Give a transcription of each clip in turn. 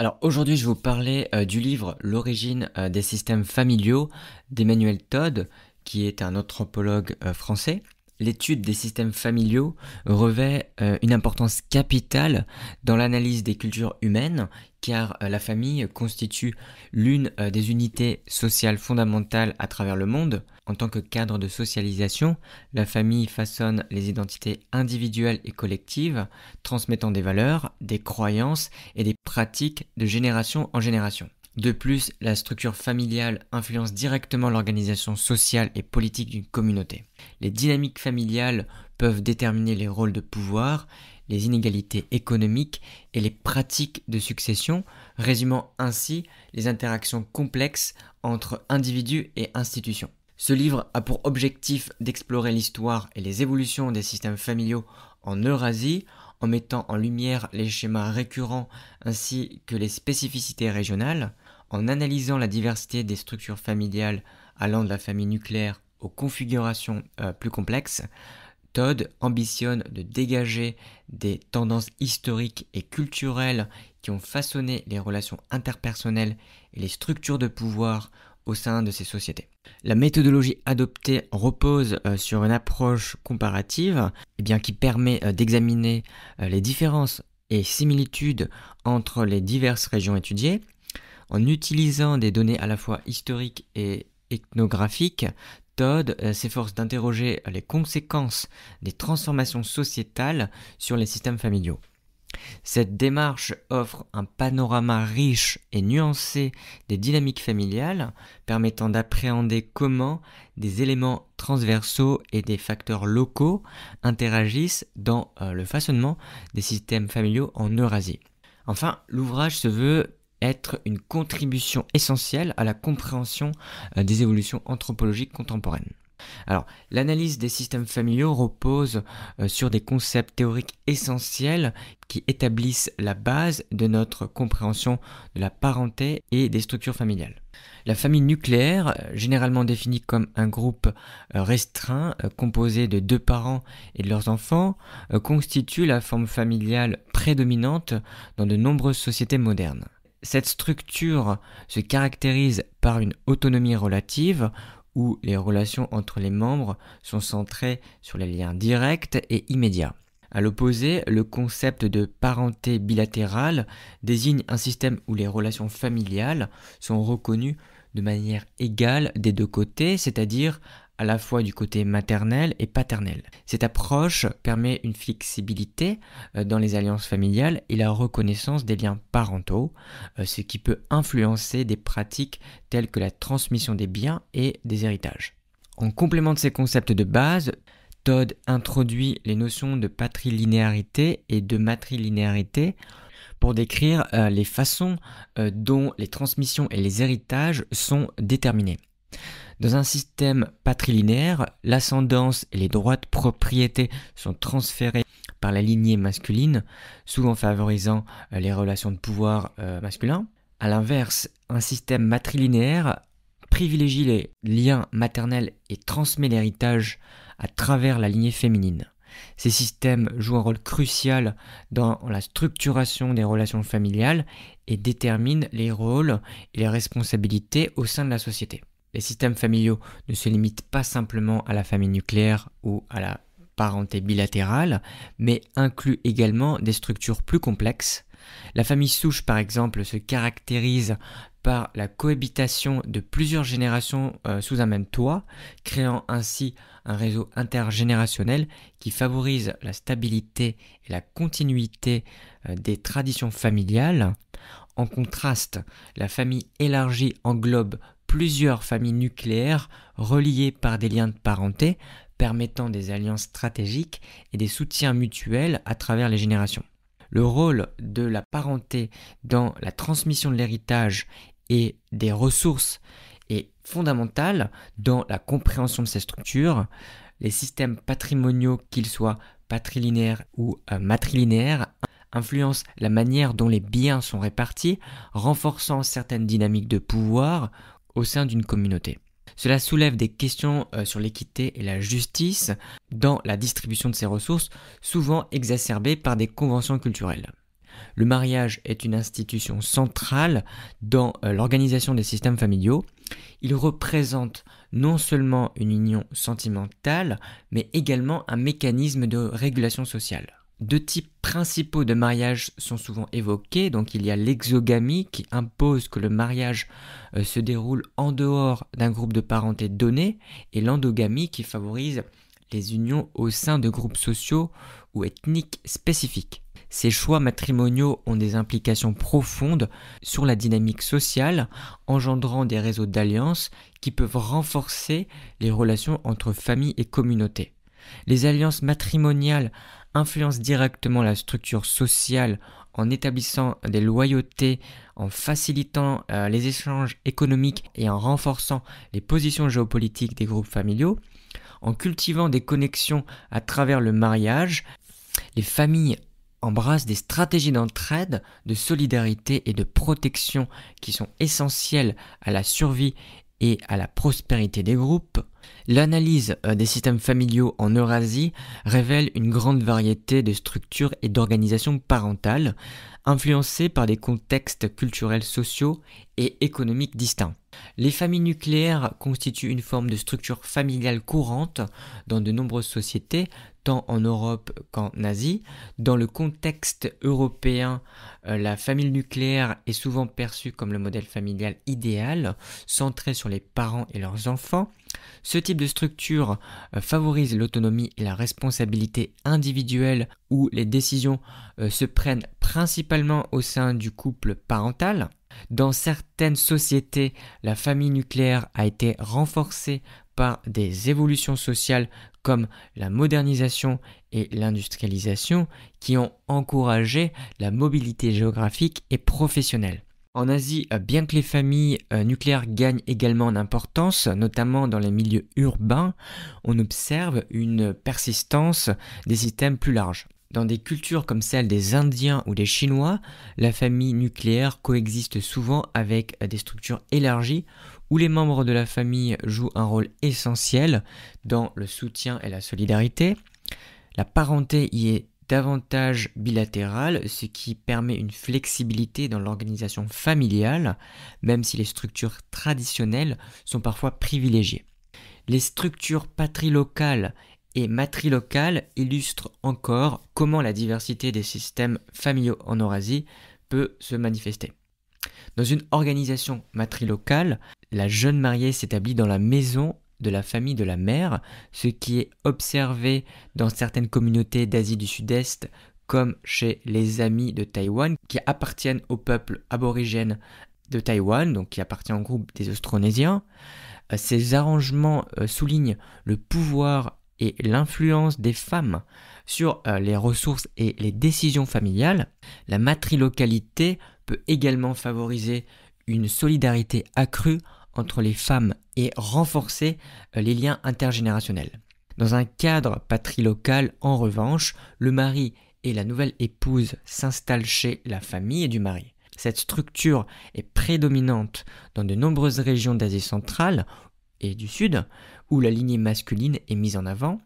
Alors aujourd'hui, je vais vous parler euh, du livre L'origine euh, des systèmes familiaux d'Emmanuel Todd, qui est un anthropologue euh, français L'étude des systèmes familiaux revêt euh, une importance capitale dans l'analyse des cultures humaines, car euh, la famille constitue l'une euh, des unités sociales fondamentales à travers le monde. En tant que cadre de socialisation, la famille façonne les identités individuelles et collectives, transmettant des valeurs, des croyances et des pratiques de génération en génération. De plus, la structure familiale influence directement l'organisation sociale et politique d'une communauté. Les dynamiques familiales peuvent déterminer les rôles de pouvoir, les inégalités économiques et les pratiques de succession, résumant ainsi les interactions complexes entre individus et institutions. Ce livre a pour objectif d'explorer l'histoire et les évolutions des systèmes familiaux en Eurasie, en mettant en lumière les schémas récurrents ainsi que les spécificités régionales. En analysant la diversité des structures familiales allant de la famille nucléaire aux configurations euh, plus complexes, Todd ambitionne de dégager des tendances historiques et culturelles qui ont façonné les relations interpersonnelles et les structures de pouvoir au sein de ces sociétés. La méthodologie adoptée repose euh, sur une approche comparative eh qui permet euh, d'examiner les différences et similitudes entre les diverses régions étudiées en utilisant des données à la fois historiques et ethnographiques, Todd euh, s'efforce d'interroger les conséquences des transformations sociétales sur les systèmes familiaux. Cette démarche offre un panorama riche et nuancé des dynamiques familiales, permettant d'appréhender comment des éléments transversaux et des facteurs locaux interagissent dans euh, le façonnement des systèmes familiaux en Eurasie. Enfin, l'ouvrage se veut être une contribution essentielle à la compréhension euh, des évolutions anthropologiques contemporaines. Alors, l'analyse des systèmes familiaux repose euh, sur des concepts théoriques essentiels qui établissent la base de notre compréhension de la parenté et des structures familiales. La famille nucléaire, euh, généralement définie comme un groupe restreint composé de deux parents et de leurs enfants, constitue la forme familiale prédominante dans de nombreuses sociétés modernes. Cette structure se caractérise par une autonomie relative où les relations entre les membres sont centrées sur les liens directs et immédiats. À l'opposé, le concept de parenté bilatérale désigne un système où les relations familiales sont reconnues de manière égale des deux côtés, c'est-à-dire à la fois du côté maternel et paternel. Cette approche permet une flexibilité euh, dans les alliances familiales et la reconnaissance des liens parentaux, euh, ce qui peut influencer des pratiques telles que la transmission des biens et des héritages. En complément de ces concepts de base, Todd introduit les notions de patrilinéarité et de matrilinéarité pour décrire euh, les façons euh, dont les transmissions et les héritages sont déterminés. Dans un système patrilinéaire, l'ascendance et les droits de propriété sont transférés par la lignée masculine, souvent favorisant euh, les relations de pouvoir masculin. A l'inverse, un système matrilinéaire privilégie les liens maternels et transmet l'héritage à travers la lignée féminine. Ces systèmes jouent un rôle crucial dans la structuration des relations familiales et déterminent les rôles et les responsabilités au sein de la société. Les systèmes familiaux ne se limitent pas simplement à la famille nucléaire ou à la parenté bilatérale, mais incluent également des structures plus complexes la famille souche, par exemple, se caractérise par la cohabitation de plusieurs générations euh, sous un même toit, créant ainsi un réseau intergénérationnel qui favorise la stabilité et la continuité euh, des traditions familiales. En contraste, la famille élargie englobe plusieurs familles nucléaires reliées par des liens de parenté, permettant des alliances stratégiques et des soutiens mutuels à travers les générations le rôle de la parenté dans la transmission de l'héritage et des ressources est fondamental dans la compréhension de ces structures. Les systèmes patrimoniaux, qu'ils soient patrilinéaires ou euh, matrilinéaires, influencent la manière dont les biens sont répartis, renforçant certaines dynamiques de pouvoir au sein d'une communauté. Cela soulève des questions euh, sur l'équité et la justice dans la distribution de ces ressources, souvent exacerbées par des conventions culturelles. Le mariage est une institution centrale dans euh, l'organisation des systèmes familiaux. Il représente non seulement une union sentimentale, mais également un mécanisme de régulation sociale. Deux types principaux de mariage sont souvent évoqués. Donc il y a l'exogamie qui impose que le mariage euh, se déroule en dehors d'un groupe de parenté donné et l'endogamie qui favorise les unions au sein de groupes sociaux ou ethniques spécifiques. Ces choix matrimoniaux ont des implications profondes sur la dynamique sociale, engendrant des réseaux d'alliances qui peuvent renforcer les relations entre famille et communauté. Les alliances matrimoniales influence directement la structure sociale en établissant des loyautés, en facilitant euh, les échanges économiques et en renforçant les positions géopolitiques des groupes familiaux, en cultivant des connexions à travers le mariage, les familles embrassent des stratégies d'entraide, de solidarité et de protection qui sont essentielles à la survie et à la prospérité des groupes. L'analyse euh, des systèmes familiaux en Eurasie révèle une grande variété de structures et d'organisations parentales, influencées par des contextes culturels, sociaux et économiques distincts. Les familles nucléaires constituent une forme de structure familiale courante dans de nombreuses sociétés, tant en Europe qu'en Asie. Dans le contexte européen, euh, la famille nucléaire est souvent perçue comme le modèle familial idéal, centré sur les parents et leurs enfants. Ce type de structure euh, favorise l'autonomie et la responsabilité individuelle où les décisions euh, se prennent principalement au sein du couple parental. Dans certaines sociétés, la famille nucléaire a été renforcée par des évolutions sociales comme la modernisation et l'industrialisation qui ont encouragé la mobilité géographique et professionnelle. En Asie, euh, bien que les familles euh, nucléaires gagnent également en importance, notamment dans les milieux urbains, on observe une persistance des systèmes plus larges. Dans des cultures comme celle des Indiens ou des Chinois, la famille nucléaire coexiste souvent avec euh, des structures élargies où les membres de la famille jouent un rôle essentiel dans le soutien et la solidarité. La parenté y est davantage bilatérale, ce qui permet une flexibilité dans l'organisation familiale, même si les structures traditionnelles sont parfois privilégiées. Les structures patrilocales et matrilocales illustrent encore comment la diversité des systèmes familiaux en Eurasie peut se manifester. Dans une organisation matrilocale, la jeune mariée s'établit dans la maison de la famille de la mère, ce qui est observé dans certaines communautés d'Asie du Sud-Est comme chez les amis de Taïwan qui appartiennent au peuple aborigène de Taïwan, donc qui appartient au groupe des Austronésiens. Euh, ces arrangements euh, soulignent le pouvoir et l'influence des femmes sur euh, les ressources et les décisions familiales. La matrilocalité peut également favoriser une solidarité accrue entre les femmes et renforcer euh, les liens intergénérationnels. Dans un cadre patrilocal, en revanche, le mari et la nouvelle épouse s'installent chez la famille du mari. Cette structure est prédominante dans de nombreuses régions d'Asie centrale et du Sud, où la lignée masculine est mise en avant.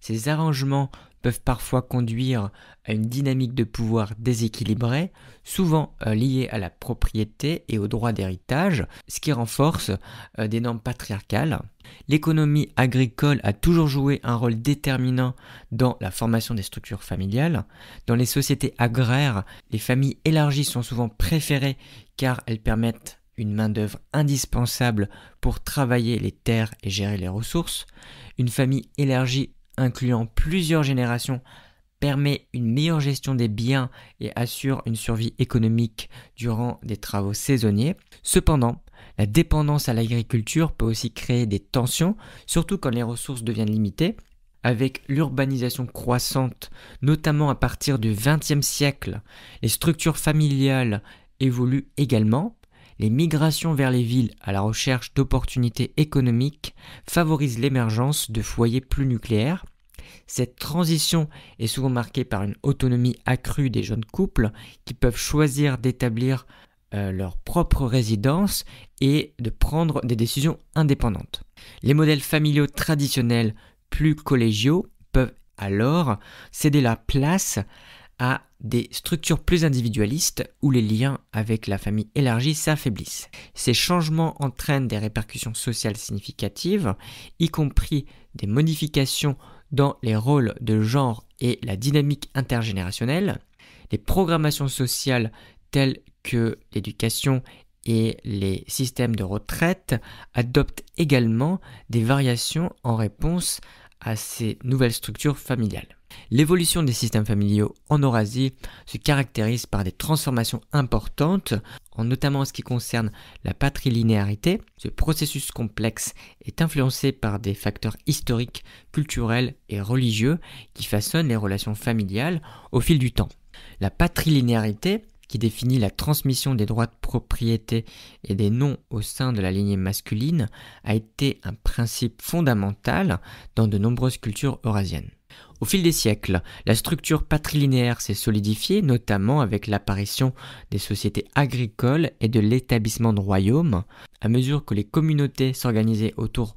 Ces arrangements peuvent parfois conduire à une dynamique de pouvoir déséquilibrée, souvent euh, liée à la propriété et au droit d'héritage, ce qui renforce euh, des normes patriarcales. L'économie agricole a toujours joué un rôle déterminant dans la formation des structures familiales. Dans les sociétés agraires, les familles élargies sont souvent préférées car elles permettent une main-d'œuvre indispensable pour travailler les terres et gérer les ressources. Une famille élargie incluant plusieurs générations permet une meilleure gestion des biens et assure une survie économique durant des travaux saisonniers. Cependant, la dépendance à l'agriculture peut aussi créer des tensions, surtout quand les ressources deviennent limitées. Avec l'urbanisation croissante, notamment à partir du XXe siècle, les structures familiales évoluent également les migrations vers les villes à la recherche d'opportunités économiques favorisent l'émergence de foyers plus nucléaires. Cette transition est souvent marquée par une autonomie accrue des jeunes couples qui peuvent choisir d'établir euh, leur propre résidence et de prendre des décisions indépendantes. Les modèles familiaux traditionnels plus collégiaux peuvent alors céder la place à des structures plus individualistes où les liens avec la famille élargie s'affaiblissent. Ces changements entraînent des répercussions sociales significatives, y compris des modifications dans les rôles de genre et la dynamique intergénérationnelle. Les programmations sociales telles que l'éducation et les systèmes de retraite adoptent également des variations en réponse à ces nouvelles structures familiales. L'évolution des systèmes familiaux en Eurasie se caractérise par des transformations importantes, en notamment en ce qui concerne la patrilinéarité. Ce processus complexe est influencé par des facteurs historiques, culturels et religieux qui façonnent les relations familiales au fil du temps. La patrilinéarité qui définit la transmission des droits de propriété et des noms au sein de la lignée masculine, a été un principe fondamental dans de nombreuses cultures eurasiennes. Au fil des siècles, la structure patrilinéaire s'est solidifiée, notamment avec l'apparition des sociétés agricoles et de l'établissement de royaumes. À mesure que les communautés s'organisaient autour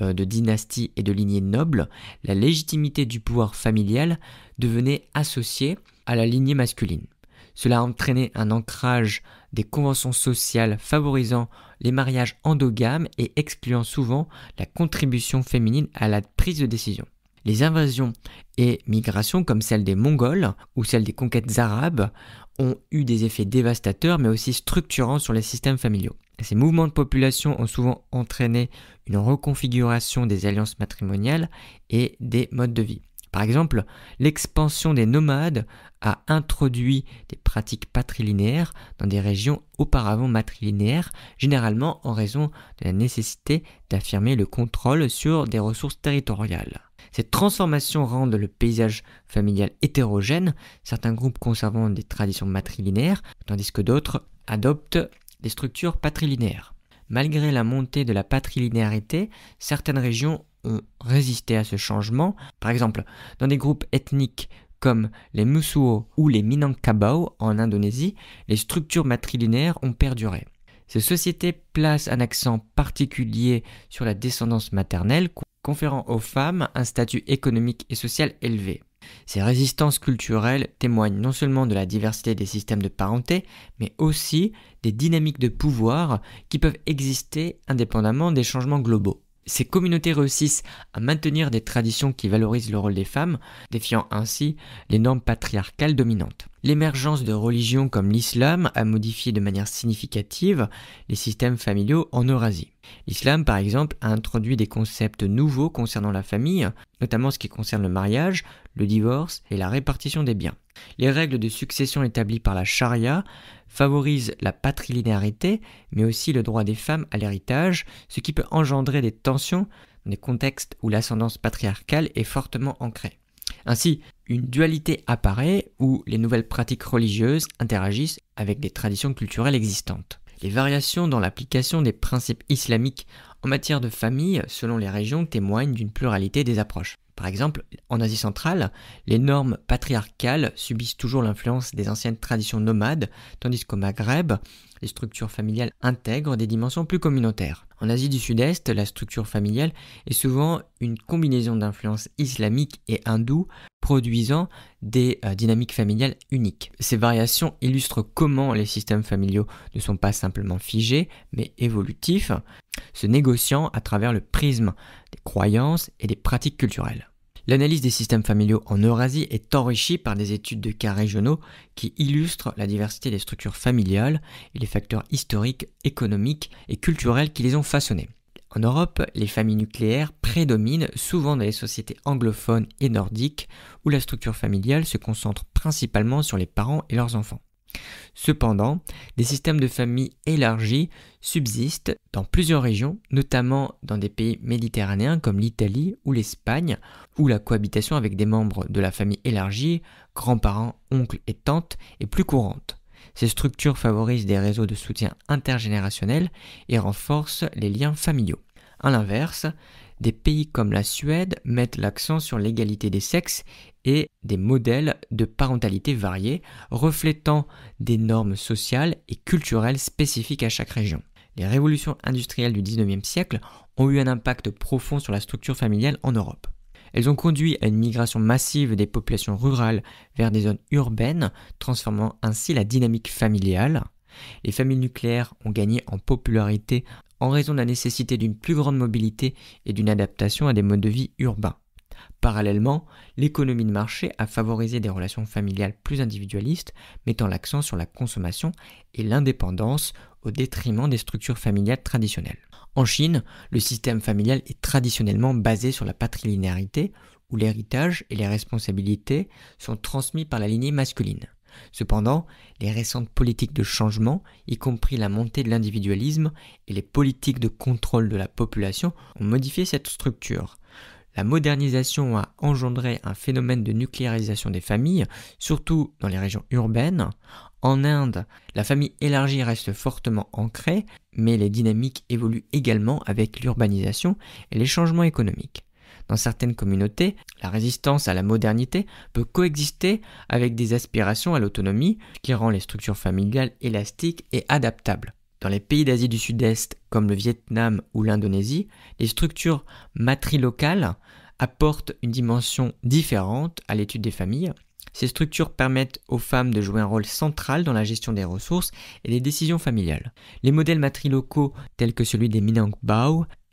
euh, de dynasties et de lignées nobles, la légitimité du pouvoir familial devenait associée à la lignée masculine. Cela a entraîné un ancrage des conventions sociales favorisant les mariages endogames et excluant souvent la contribution féminine à la prise de décision. Les invasions et migrations comme celle des Mongols ou celle des conquêtes arabes ont eu des effets dévastateurs mais aussi structurants sur les systèmes familiaux. Ces mouvements de population ont souvent entraîné une reconfiguration des alliances matrimoniales et des modes de vie. Par exemple, l'expansion des nomades a introduit des pratiques patrilinéaires dans des régions auparavant matrilinéaires, généralement en raison de la nécessité d'affirmer le contrôle sur des ressources territoriales. Ces transformations rendent le paysage familial hétérogène, certains groupes conservant des traditions matrilinéaires, tandis que d'autres adoptent des structures patrilinéaires. Malgré la montée de la patrilinéarité, certaines régions ont résisté à ce changement. Par exemple, dans des groupes ethniques comme les Musuo ou les Minangkabau en Indonésie, les structures matrilinéaires ont perduré. Ces sociétés placent un accent particulier sur la descendance maternelle, conférant aux femmes un statut économique et social élevé. Ces résistances culturelles témoignent non seulement de la diversité des systèmes de parenté, mais aussi des dynamiques de pouvoir qui peuvent exister indépendamment des changements globaux. Ces communautés réussissent à maintenir des traditions qui valorisent le rôle des femmes, défiant ainsi les normes patriarcales dominantes. L'émergence de religions comme l'islam a modifié de manière significative les systèmes familiaux en Eurasie. L'islam, par exemple, a introduit des concepts nouveaux concernant la famille, notamment ce qui concerne le mariage, le divorce et la répartition des biens. Les règles de succession établies par la charia favorise la patrilinéarité, mais aussi le droit des femmes à l'héritage, ce qui peut engendrer des tensions dans des contextes où l'ascendance patriarcale est fortement ancrée. Ainsi, une dualité apparaît où les nouvelles pratiques religieuses interagissent avec des traditions culturelles existantes. Les variations dans l'application des principes islamiques en matière de famille selon les régions témoignent d'une pluralité des approches. Par exemple, en Asie centrale, les normes patriarcales subissent toujours l'influence des anciennes traditions nomades, tandis qu'au Maghreb, les structures familiales intègrent des dimensions plus communautaires. En Asie du Sud-Est, la structure familiale est souvent une combinaison d'influences islamiques et hindoues produisant des euh, dynamiques familiales uniques. Ces variations illustrent comment les systèmes familiaux ne sont pas simplement figés, mais évolutifs, se négociant à travers le prisme des croyances et des pratiques culturelles. L'analyse des systèmes familiaux en Eurasie est enrichie par des études de cas régionaux qui illustrent la diversité des structures familiales et les facteurs historiques, économiques et culturels qui les ont façonnés. En Europe, les familles nucléaires prédominent souvent dans les sociétés anglophones et nordiques où la structure familiale se concentre principalement sur les parents et leurs enfants. Cependant, des systèmes de famille élargis subsistent dans plusieurs régions, notamment dans des pays méditerranéens comme l'Italie ou l'Espagne, où la cohabitation avec des membres de la famille élargie, grands-parents, oncles et tantes, est plus courante. Ces structures favorisent des réseaux de soutien intergénérationnels et renforcent les liens familiaux. A l'inverse, des pays comme la Suède mettent l'accent sur l'égalité des sexes et des modèles de parentalité variés, reflétant des normes sociales et culturelles spécifiques à chaque région. Les révolutions industrielles du 19e siècle ont eu un impact profond sur la structure familiale en Europe. Elles ont conduit à une migration massive des populations rurales vers des zones urbaines, transformant ainsi la dynamique familiale. Les familles nucléaires ont gagné en popularité en raison de la nécessité d'une plus grande mobilité et d'une adaptation à des modes de vie urbains. Parallèlement, l'économie de marché a favorisé des relations familiales plus individualistes, mettant l'accent sur la consommation et l'indépendance au détriment des structures familiales traditionnelles. En Chine, le système familial est traditionnellement basé sur la patrilinéarité, où l'héritage et les responsabilités sont transmis par la lignée masculine. Cependant, les récentes politiques de changement, y compris la montée de l'individualisme et les politiques de contrôle de la population, ont modifié cette structure. La modernisation a engendré un phénomène de nucléarisation des familles, surtout dans les régions urbaines, en Inde, la famille élargie reste fortement ancrée, mais les dynamiques évoluent également avec l'urbanisation et les changements économiques. Dans certaines communautés, la résistance à la modernité peut coexister avec des aspirations à l'autonomie, qui rend les structures familiales élastiques et adaptables. Dans les pays d'Asie du Sud-Est, comme le Vietnam ou l'Indonésie, les structures matrilocales apportent une dimension différente à l'étude des familles ces structures permettent aux femmes de jouer un rôle central dans la gestion des ressources et des décisions familiales. Les modèles matrilocaux tels que celui des Minang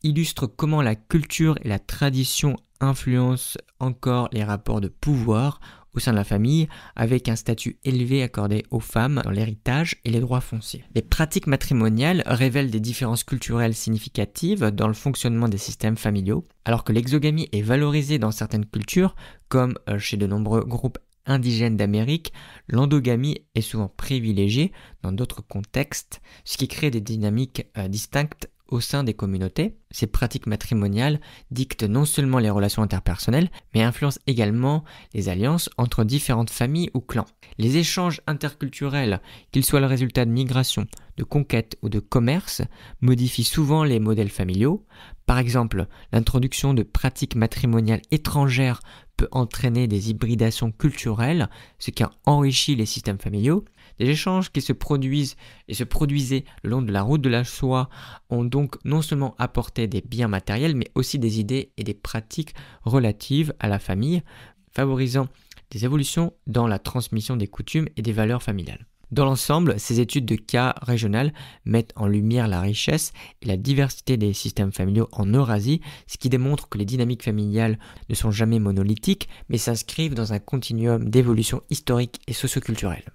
illustrent comment la culture et la tradition influencent encore les rapports de pouvoir au sein de la famille, avec un statut élevé accordé aux femmes dans l'héritage et les droits fonciers. Les pratiques matrimoniales révèlent des différences culturelles significatives dans le fonctionnement des systèmes familiaux, alors que l'exogamie est valorisée dans certaines cultures, comme euh, chez de nombreux groupes indigènes d'Amérique, l'endogamie est souvent privilégiée dans d'autres contextes, ce qui crée des dynamiques euh, distinctes au sein des communautés. Ces pratiques matrimoniales dictent non seulement les relations interpersonnelles, mais influencent également les alliances entre différentes familles ou clans. Les échanges interculturels, qu'ils soient le résultat de migration, de conquête ou de commerce, modifient souvent les modèles familiaux. Par exemple, l'introduction de pratiques matrimoniales étrangères peut entraîner des hybridations culturelles, ce qui enrichit les systèmes familiaux. Des échanges qui se produisent et se produisaient le long de la route de la soie ont donc non seulement apporté des biens matériels, mais aussi des idées et des pratiques relatives à la famille, favorisant des évolutions dans la transmission des coutumes et des valeurs familiales. Dans l'ensemble, ces études de cas régionales mettent en lumière la richesse et la diversité des systèmes familiaux en Eurasie, ce qui démontre que les dynamiques familiales ne sont jamais monolithiques, mais s'inscrivent dans un continuum d'évolution historique et socioculturelle.